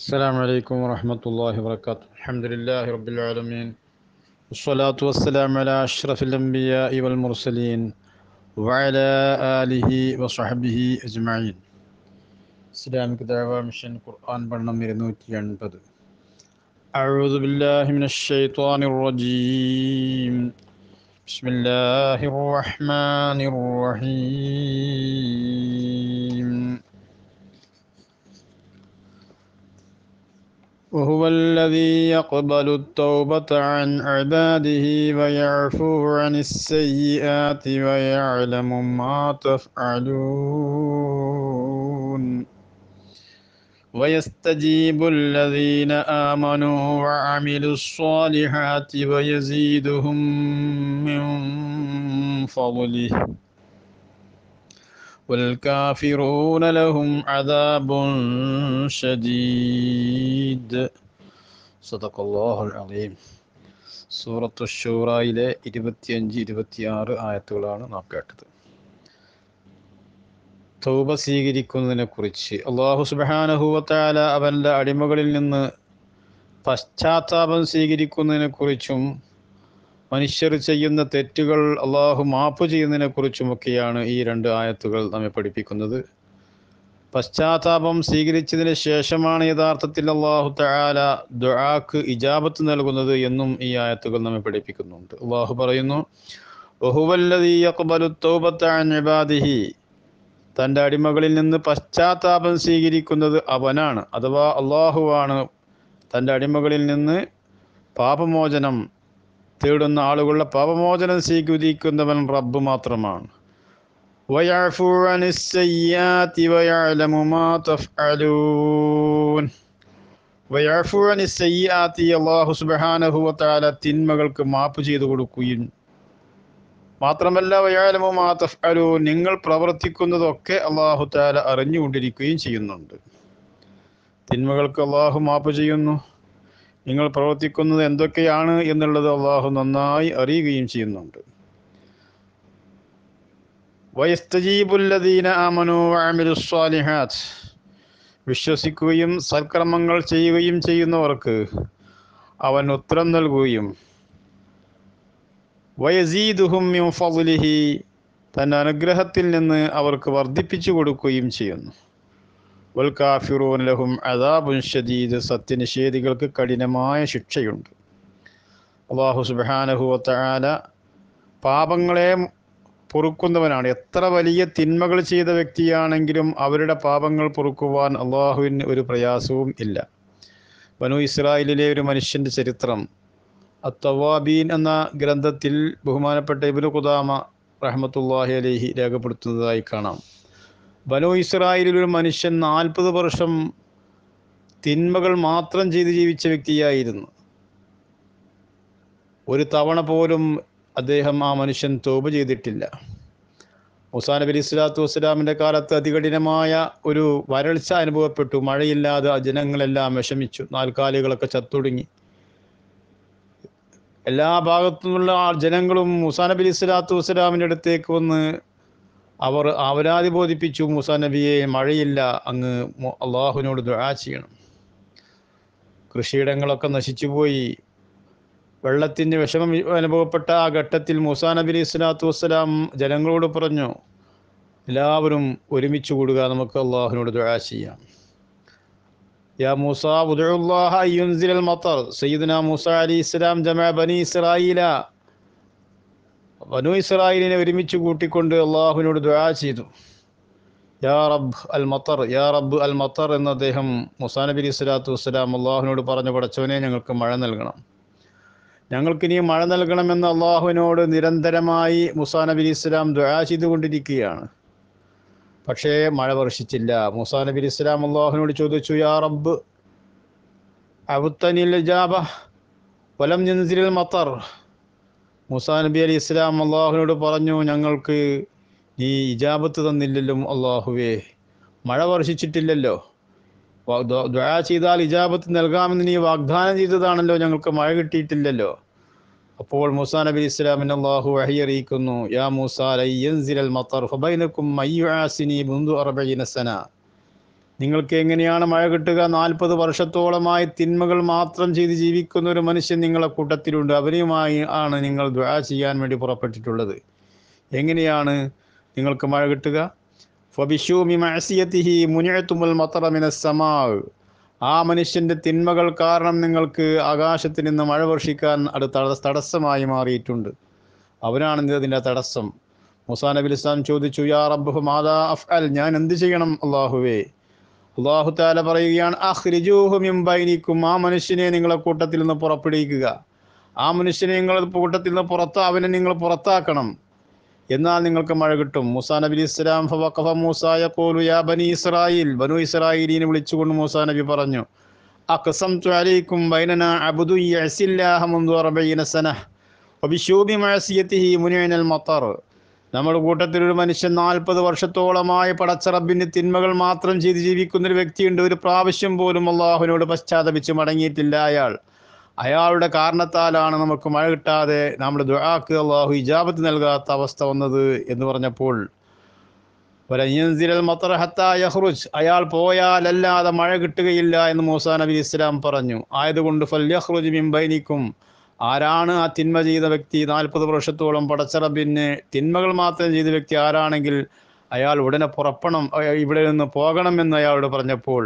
السلام عليكم ورحمة الله وبركاته الحمد لله رب العالمين والصلاة والسلام على أشرف الأنبياء والمرسلين وعلى آله وصحبه أجمعين السلام كدعوة مشن قرآن പഠനം نوتي എൺപത് أعوذ بالله من الشيطان الرجيم بسم الله الرحمن الرحيم وهو الذي يقبل التوبة عن عباده ويعفو عن السيئات ويعلم ما تفعلون ويستجيب الذين آمنوا وعملوا الصالحات ويزيدهم من فضله والكافرون لهم عذاب شديد മജീദ് സദഖുല്ലാഹുൽ സൂറത്ത് ഷൂറായിലെ ഇരുപത്തിയഞ്ച് ഇരുപത്തിയാറ് ആയത്തുകളാണ് നാം കേട്ടത് തൗബ സ്വീകരിക്കുന്നതിനെ കുറിച്ച് അള്ളാഹു സുബാനഹുവത്താല അവൻ്റെ അടിമകളിൽ നിന്ന് പശ്ചാത്താപം സ്വീകരിക്കുന്നതിനെ കുറിച്ചും മനുഷ്യർ ചെയ്യുന്ന തെറ്റുകൾ അള്ളാഹു മാപ്പ് ചെയ്യുന്നതിനെ കുറിച്ചുമൊക്കെയാണ് ഈ രണ്ട് ആയത്തുകൾ നമ്മെ പഠിപ്പിക്കുന്നത് പശ്ചാത്താപം സ്വീകരിച്ചതിന് ശേഷമാണ് യഥാർത്ഥത്തിൽ അള്ളാഹു തആല ദുആക്ക് ഇജാബത്ത് നൽകുന്നത് എന്നും ഈ ആയത്തുകൾ നമ്മെ പഠിപ്പിക്കുന്നുണ്ട് അള്ളാഹു പറയുന്നു ഇബാദിഹി തൻ്റെ അടിമകളിൽ നിന്ന് പശ്ചാത്താപം സ്വീകരിക്കുന്നത് അവനാണ് അഥവാ അള്ളാഹുവാണ് തൻ്റെ അടിമകളിൽ നിന്ന് പാപമോചനം തേടുന്ന ആളുകളുടെ പാപമോചനം സ്വീകരിക്കുന്നവൻ റബ്ബ് മാത്രമാണ് ويعفو عن السيئات ويعلم ما تفعلون ويعفو عن السيئات അള്ളാഹു സുബഹാനഹു വത്താല തിന്മകൾക്ക് മാപ്പ് ചെയ്തു കൊടുക്കുകയും മാത്രമല്ല വയാലമു മാ തഫ്അലു നിങ്ങൾ പ്രവർത്തിക്കുന്നതൊക്കെ അള്ളാഹു താല അറിഞ്ഞുകൊണ്ടിരിക്കുകയും ചെയ്യുന്നുണ്ട് തിന്മകൾക്ക് അള്ളാഹു മാപ്പ് ചെയ്യുന്നു നിങ്ങൾ പ്രവർത്തിക്കുന്നത് എന്തൊക്കെയാണ് എന്നുള്ളത് അള്ളാഹു നന്നായി അറിയുകയും ചെയ്യുന്നുണ്ട് വിശ്വസിക്കുകയും സൽക്രമങ്ങൾ ചെയ്യുകയും ചെയ്യുന്നവർക്ക് അവൻ ഉത്തരം നൽകുകയും വയസീദുഹും തൻ്റെ അനുഗ്രഹത്തിൽ നിന്ന് അവർക്ക് വർദ്ധിപ്പിച്ചു കൊടുക്കുകയും ചെയ്യുന്നു വൽ ലഹും അദാബുൻ ഷദീദ് സത്യനിഷേധികൾക്ക് കഠിനമായ ശിക്ഷയുണ്ട് അള്ളാഹു സുബാനഹുവത്താല പാപങ്ങളെ പൊറുക്കുന്നവനാണ് എത്ര വലിയ തിന്മകൾ ചെയ്ത വ്യക്തിയാണെങ്കിലും അവരുടെ പാപങ്ങൾ പൊറുക്കുവാൻ അള്ളാഹുവിന് ഒരു പ്രയാസവും ഇല്ല വനു ഇസ്രായേലിലെ ഒരു മനുഷ്യൻ്റെ ചരിത്രം അത്തവാബീൻ എന്ന ഗ്രന്ഥത്തിൽ ബഹുമാനപ്പെട്ട ഇബിനു കുദാമ റഹമത്തുല്ലാഹി അലഹി രേഖപ്പെടുത്തുന്നതായി കാണാം വനു ഇസ്രായേലിൽ ഒരു മനുഷ്യൻ നാൽപ്പത് വർഷം തിന്മകൾ മാത്രം ചെയ്ത് ജീവിച്ച വ്യക്തിയായിരുന്നു ഒരു തവണ പോലും അദ്ദേഹം ആ മനുഷ്യൻ തോപ് ചെയ്തിട്ടില്ല മുസാൻ നബി ഇസ്ലാത്തു വസ്സലാമിൻ്റെ കാലത്ത് അതികഠിനമായ ഒരു വരൾച്ച അനുഭവപ്പെട്ടു മഴയില്ലാതെ ജനങ്ങളെല്ലാം വിഷമിച്ചു നാൽക്കാലികളൊക്കെ ചത്തൊടുങ്ങി എല്ലാ ഭാഗത്തുനിന്നുള്ള ജനങ്ങളും മുസാ നബി ഇസ്ലാത്തു വസ്സലാമിൻ്റെ അടുത്തേക്ക് വന്ന് അവർ അവരാതി ബോധിപ്പിച്ചു മുസാ നബിയെ മഴയില്ല അങ്ങ് അള്ളാഹുവിനോട് ദുആ ചെയ്യണം കൃഷിയിടങ്ങളൊക്കെ നശിച്ചുപോയി വെള്ളത്തിൻ്റെ വിഷമം അനുഭവപ്പെട്ട ആ ഘട്ടത്തിൽ മൂസാ നബി അലൈഹി സ്വലാത്തു വസ്സലാം ജനങ്ങളോട് പറഞ്ഞു എല്ലാവരും ഒരുമിച്ച് കൂടുക നമുക്ക് അള്ളാഹുനോട് ദുഴ ചെയ്യാം യാ മൂസ അലി ബനി ഒരുമിച്ച് കൂട്ടിക്കൊണ്ട് അള്ളാഹുവിനോട് ദുഴ ചെയ്തു യാ റബ്ബ് അൽ മത്തർ യാ റബ്ബ് അൽ മത്തർ എന്ന് അദ്ദേഹം മുസാ നബി അലി സ്വലാത്തു വസ്സലാം അള്ളാഹുവിനോട് പറഞ്ഞു പടച്ചവനെ ഞങ്ങൾക്ക് മഴ നൽകണം ഞങ്ങൾക്കിനി മഴ നൽകണമെന്ന് അള്ളാഹുവിനോട് നിരന്തരമായി മുസാ നബി ഇസ്ലാം ദുആ ചെയ്തുകൊണ്ടിരിക്കുകയാണ് പക്ഷേ മഴ വർഷിച്ചില്ല മുസാ നബി ഇസ്ലാം അള്ളാഹുവിനോട് ചോദിച്ചു യാ റബ്ബ് അബുത്തനിൽ ജാബ വലം നിന്തിരിൽ മത്തർ മുസാ നബി അലി ഇസ്ലാം അള്ളാഹുവിനോട് പറഞ്ഞു ഞങ്ങൾക്ക് നീ ഇജാബത്ത് തന്നില്ലല്ലോ അള്ളാഹുവേ മഴ വർഷിച്ചിട്ടില്ലല്ലോ ദ്വാ ചെയ്താൽ ഇജാബത്ത് നൽകാമെന്ന് നീ വാഗ്ദാനം ചെയ്തതാണല്ലോ ഞങ്ങൾക്ക് മഴ കിട്ടിയിട്ടില്ലല്ലോ അപ്പോൾ മൂസാ നബി ഇസ്ലാമിന് അള്ളാഹു വഹി അറിയിക്കുന്നു യാ മൂസാലിന നിങ്ങൾക്ക് എങ്ങനെയാണ് മഴ കിട്ടുക നാൽപ്പത് വർഷത്തോളമായി തിന്മകൾ മാത്രം ചെയ്ത് ജീവിക്കുന്ന ഒരു മനുഷ്യൻ നിങ്ങളെ കൂട്ടത്തിലുണ്ട് അവരെയുമായി ആണ് നിങ്ങൾ ദ്വാ ചെയ്യാൻ വേണ്ടി പുറപ്പെട്ടിട്ടുള്ളത് എങ്ങനെയാണ് നിങ്ങൾക്ക് മഴ കിട്ടുക ആ മനുഷ്യന്റെ തിന്മകൾ കാരണം നിങ്ങൾക്ക് ആകാശത്തിൽ നിന്ന് മഴ വർഷിക്കാൻ അത് തടസ്സമായി മാറിയിട്ടുണ്ട് അവനാണ് ഇതിൻ്റെ തടസ്സം മുസാ നബി ഇസ്ലാം ചോദിച്ചു യാ റബ്ബു മാതാ അഫ്അൽ ഞാൻ എന്ത് ചെയ്യണം അള്ളാഹുവേ അള്ളാഹു താല പറയുകയാണ് അഹ്രിജൂഹുമിംബൈനിക്കും ആ മനുഷ്യനെ നിങ്ങളെ കൂട്ടത്തിൽ നിന്ന് പുറപ്പെടുവിക്കുക ആ മനുഷ്യനെ നിങ്ങളെ കൂട്ടത്തിൽ നിന്ന് പുറത്താ അവനെ നിങ്ങൾ പുറത്താക്കണം എന്നാൽ നിങ്ങൾക്ക് മഴ കിട്ടും മൂസാ നബി ഇസ്ലാം ഫവഖഫ മൂസായ പോലു യാ ബനി ഇസ്രായീൽ ബനു ഇസ്രായീലിനെ വിളിച്ചുകൊണ്ട് മൂസാ നബി പറഞ്ഞു അഖസംതു അലൈക്കും ബൈനന അബ്ദു യസില്ലാഹ മുൻദു 40 സനഹ വബിശൂബി മഅസിയതിഹി മുനൈനൽ മത്തർ നമ്മൾ കൂട്ടത്തിൽ ഒരു മനുഷ്യൻ നാൽപ്പത് വർഷത്തോളമായി പടച്ച പടച്ചറബിൻ്റെ തിന്മകൾ മാത്രം ചെയ്ത് ജീവിക്കുന്ന ഒരു വ്യക്തിയുണ്ട് ഒരു പ്രാവശ്യം പോലും അള്ളാഹുവിനോട് പശ്ചാത്തപിച്ച് മടങ്ങിയിട്ടില്ല അയാൾ അയാളുടെ കാരണത്താലാണ് നമുക്ക് മഴ കിട്ടാതെ നമ്മുടെ ദുആക്ക് അള്ളാഹു ഇജാബത്ത് നൽകാത്ത അവസ്ഥ വന്നത് എന്ന് പറഞ്ഞപ്പോൾ യഹ്റുജ് അയാൾ പോയാലല്ലാതെ മഴ കിട്ടുകയില്ല എന്ന് മൂസാ നബി ഇസ്ലാം പറഞ്ഞു ആയതുകൊണ്ട് ഫല്യഹ്റുജ് മിംബൈനിക്കും ആരാണ് ആ തിന്മ ചെയ്ത വ്യക്തി നാൽപ്പത് വർഷത്തോളം പടച്ചറബിന് തിന്മകൾ മാത്രം ചെയ്ത വ്യക്തി ആരാണെങ്കിൽ അയാൾ ഉടനെ പുറപ്പെടണം ഇവിടെ നിന്ന് പോകണമെന്ന് അയാളോട് പറഞ്ഞപ്പോൾ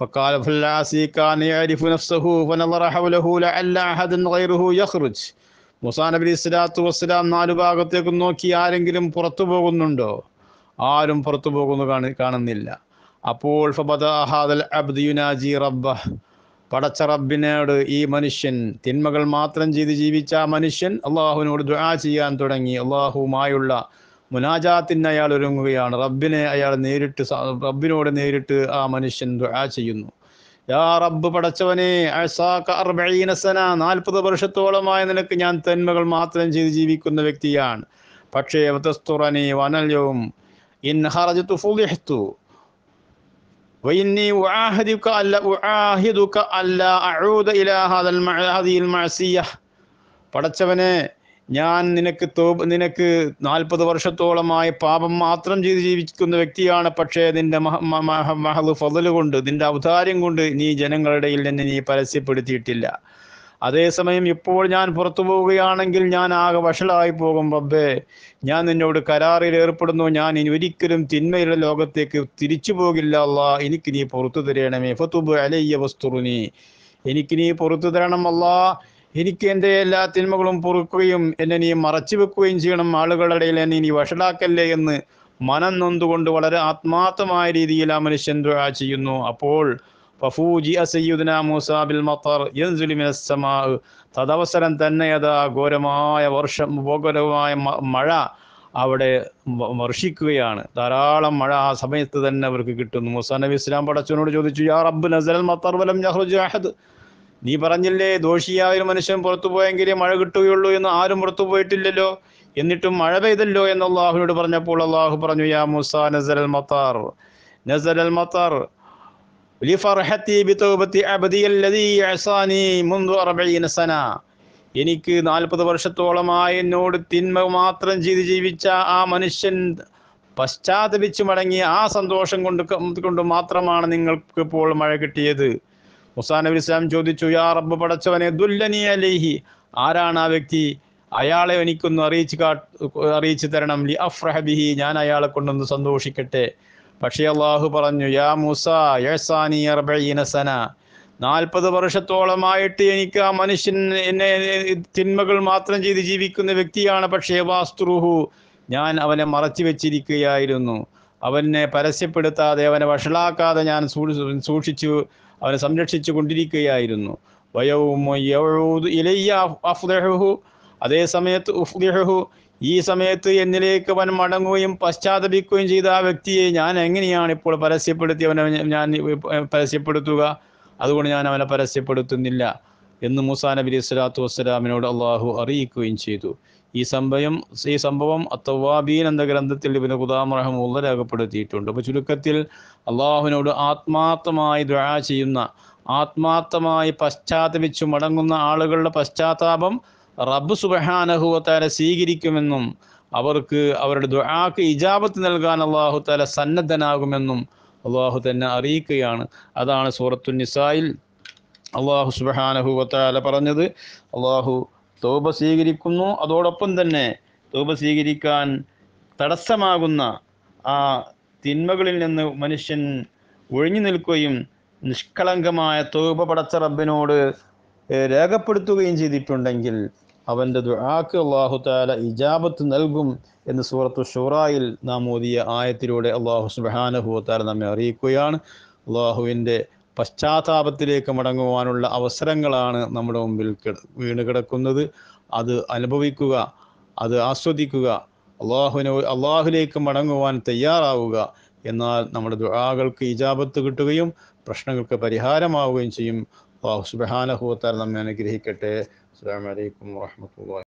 فقال فاللاسي كان يعرف نفسه فنظر حوله لعل أحد غيره يخرج മുസാ നബി ഇസ്ലാത്തു വസ്സലാം നാലു ഭാഗത്തേക്ക് നോക്കി ആരെങ്കിലും പുറത്തു പോകുന്നുണ്ടോ ആരും പുറത്തു പോകുന്നു കാണുന്നില്ല അപ്പോൾ അബ്ദിയുനാജി റബ്ബ പടച്ച റബ്ബിനോട് ഈ മനുഷ്യൻ തിന്മകൾ മാത്രം ചെയ്ത് ജീവിച്ച മനുഷ്യൻ അള്ളാഹുവിനോട് ദുആ ചെയ്യാൻ തുടങ്ങി അള്ളാഹുവുമായുള്ള മുനാജാത്തിന് അയാൾ ഒരുങ്ങുകയാണ് റബ്ബിനെ അയാൾ നേരിട്ട് റബ്ബിനോട് നേരിട്ട് ആ മനുഷ്യൻ ദുആ ചെയ്യുന്നു യാ റബ്ബ് പടച്ചവനെ അർബീനസന നാൽപ്പത് വർഷത്തോളമായ നിനക്ക് ഞാൻ തന്മകൾ മാത്രം ചെയ്ത് ജീവിക്കുന്ന വ്യക്തിയാണ് പക്ഷേ വതസ്തുറനെ വനല്യവും ഇൻ ഹറജത്തു ഫുലിഹ്തു وإني أعاهدك ألا أعاهدك ألا أعود إلى هذا هذه المعصية പടച്ചവനെ ഞാൻ നിനക്ക് തോ നിനക്ക് നാൽപ്പത് വർഷത്തോളമായി പാപം മാത്രം ചെയ്ത് ജീവിക്കുന്ന വ്യക്തിയാണ് പക്ഷേ നിന്റെ മഹ മഹദ് ഫതല് കൊണ്ട് നിന്റെ അവതാരം കൊണ്ട് നീ ജനങ്ങളുടെ ഇടയിൽ എന്നെ നീ പരസ്യപ്പെടുത്തിയിട്ടില്ല അതേസമയം ഇപ്പോൾ ഞാൻ പുറത്തു പോവുകയാണെങ്കിൽ ഞാൻ ആകെ വഷളായി പോകും റബ്ബേ ഞാൻ നിന്നോട് കരാറിൽ ഏർപ്പെടുന്നു ഞാൻ ഇനി ഒരിക്കലും തിന്മയുടെ ലോകത്തേക്ക് തിരിച്ചു പോകില്ല അല്ല എനിക്ക് നീ പുറത്തു തരണമേ ഫുബ് അലയ്യ വസ്തുറുനി എനിക്ക് നീ പുറത്തു തരണം അല്ലാ എനിക്ക് എൻ്റെ എല്ലാ തിന്മകളും പൊറുക്കുകയും എന്നെ നീ മറച്ചു വെക്കുകയും ചെയ്യണം ആളുകളുടെ ഇടയിൽ എന്നെ നീ വഷളാക്കല്ലേ എന്ന് മനം നൊന്നുകൊണ്ട് വളരെ ആത്മാർത്ഥമായ രീതിയിൽ ആ മനുഷ്യൻ ദുആ ചെയ്യുന്നു അപ്പോൾ തദവസരം തന്നെ അതാ ഘോരമായ വർഷം ഘോരമായ മഴ അവിടെ വർഷിക്കുകയാണ് ധാരാളം മഴ ആ സമയത്ത് തന്നെ അവർക്ക് കിട്ടുന്നു മുസാ നബി ഇസ്ലാം പടച്ചവനോട് ചോദിച്ചു യാ റബ്ബ് നസൽ മത്തർ വലം നീ പറഞ്ഞില്ലേ ദോഷിയായ ഒരു മനുഷ്യൻ പുറത്തു പോയെങ്കിലേ മഴ കിട്ടുകയുള്ളൂ എന്ന് ആരും പുറത്തു പോയിട്ടില്ലല്ലോ എന്നിട്ടും മഴ പെയ്തല്ലോ എന്ന് അള്ളാഹുനോട് പറഞ്ഞപ്പോൾ അള്ളാഹു പറഞ്ഞു യാ മുസ നസൽ മത്താർ നസൽ മത്താർ എനിക്ക് നാൽപ്പത് വർഷത്തോളമായി എന്നോട് തിന്മ മാത്രം ചെയ്ത് ജീവിച്ച ആ മനുഷ്യൻ പശ്ചാത്തപിച്ചു മടങ്ങി ആ സന്തോഷം കൊണ്ട് കൊണ്ട് മാത്രമാണ് നിങ്ങൾക്ക് ഇപ്പോൾ മഴ കിട്ടിയത് മുസാ നബി ഇസ്ലാം ചോദിച്ചു യാ റബ്ബ് പടച്ചവനെ ദുല്ലനി അലേഹി ആരാണ് ആ വ്യക്തി അയാളെ എനിക്കൊന്ന് അറിയിച്ചു കാ അറിയിച്ചു തരണം ലി അഫ്രഹബിഹി ഞാൻ അയാളെ കൊണ്ടൊന്ന് സന്തോഷിക്കട്ടെ പക്ഷേ അള്ളാഹു പറഞ്ഞു യാ മൂസ നാൽപ്പത് വർഷത്തോളമായിട്ട് എനിക്ക് ആ മനുഷ്യൻ എന്നെ തിന്മകൾ മാത്രം ചെയ്ത് ജീവിക്കുന്ന വ്യക്തിയാണ് പക്ഷേ വാസ്തുഹു ഞാൻ അവനെ മറച്ചു വെച്ചിരിക്കുകയായിരുന്നു അവനെ പരസ്യപ്പെടുത്താതെ അവനെ വഷളാക്കാതെ ഞാൻ സൂക്ഷിച്ചു അവനെ സംരക്ഷിച്ചു കൊണ്ടിരിക്കുകയായിരുന്നു അതേ സമയത്ത് ഈ സമയത്ത് എന്നിലേക്ക് അവൻ മടങ്ങുകയും പശ്ചാത്തപിക്കുകയും ചെയ്ത ആ വ്യക്തിയെ ഞാൻ എങ്ങനെയാണ് ഇപ്പോൾ പരസ്യപ്പെടുത്തി അവനെ ഞാൻ പരസ്യപ്പെടുത്തുക അതുകൊണ്ട് ഞാൻ അവനെ പരസ്യപ്പെടുത്തുന്നില്ല എന്ന് മൂസാ നബി സ്വലാത്തു വസ്സലാമിനോട് അള്ളാഹു അറിയിക്കുകയും ചെയ്തു ഈ സംഭവം ഈ സംഭവം അത്തവാബീൻ എന്ന ഗ്രന്ഥത്തിൽ ഇവന് ഖുദാം റഹമുള്ള രേഖപ്പെടുത്തിയിട്ടുണ്ട് അപ്പോൾ ചുരുക്കത്തിൽ അള്ളാഹുവിനോട് ആത്മാർത്ഥമായി ദ ചെയ്യുന്ന ആത്മാർത്ഥമായി പശ്ചാത്തപിച്ചു മടങ്ങുന്ന ആളുകളുടെ പശ്ചാത്താപം റബ്ബ് സുബഹാനഹുവത്താരെ സ്വീകരിക്കുമെന്നും അവർക്ക് അവരുടെ ദ്വാക്ക് ഇജാബത്ത് നൽകാൻ അള്ളാഹു താല സന്നദ്ധനാകുമെന്നും അള്ളാഹു തന്നെ അറിയിക്കുകയാണ് അതാണ് സൂറത്തുൽ നിസായിൽ അള്ളാഹു സുബഹാനഹുവത്താല പറഞ്ഞത് അള്ളാഹു തോപ സ്വീകരിക്കുന്നു അതോടൊപ്പം തന്നെ തോപ സ്വീകരിക്കാൻ തടസ്സമാകുന്ന ആ തിന്മകളിൽ നിന്ന് മനുഷ്യൻ ഒഴിഞ്ഞു നിൽക്കുകയും നിഷ്കളങ്കമായ തോപ പടച്ച റബ്ബിനോട് രേഖപ്പെടുത്തുകയും ചെയ്തിട്ടുണ്ടെങ്കിൽ അവൻ്റെ ദുആക്ക് അല്ലാഹു തആല ഇജാബത്ത് നൽകും എന്ന് സൂറത്തു ഷുറായിൽ നാം ഓതിയ ആയത്തിലൂടെ അള്ളാഹു വ തആല നമ്മെ അറിയിക്കുകയാണ് അള്ളാഹുവിൻ്റെ പശ്ചാത്താപത്തിലേക്ക് മടങ്ങുവാനുള്ള അവസരങ്ങളാണ് നമ്മുടെ മുമ്പിൽ വീണ് കിടക്കുന്നത് അത് അനുഭവിക്കുക അത് ആസ്വദിക്കുക അള്ളാഹുവിനെ അള്ളാഹുലേക്ക് മടങ്ങുവാൻ തയ്യാറാവുക എന്നാൽ നമ്മുടെ ദുആകൾക്ക് ഇജാബത്ത് കിട്ടുകയും പ്രശ്നങ്ങൾക്ക് പരിഹാരമാവുകയും ചെയ്യും അള്ളാഹു സുബാനഹുത്താർ നമ്മെ അനുഗ്രഹിക്കട്ടെ അസ്സാം വലൈക്കും വാഹമത്തല്ലാ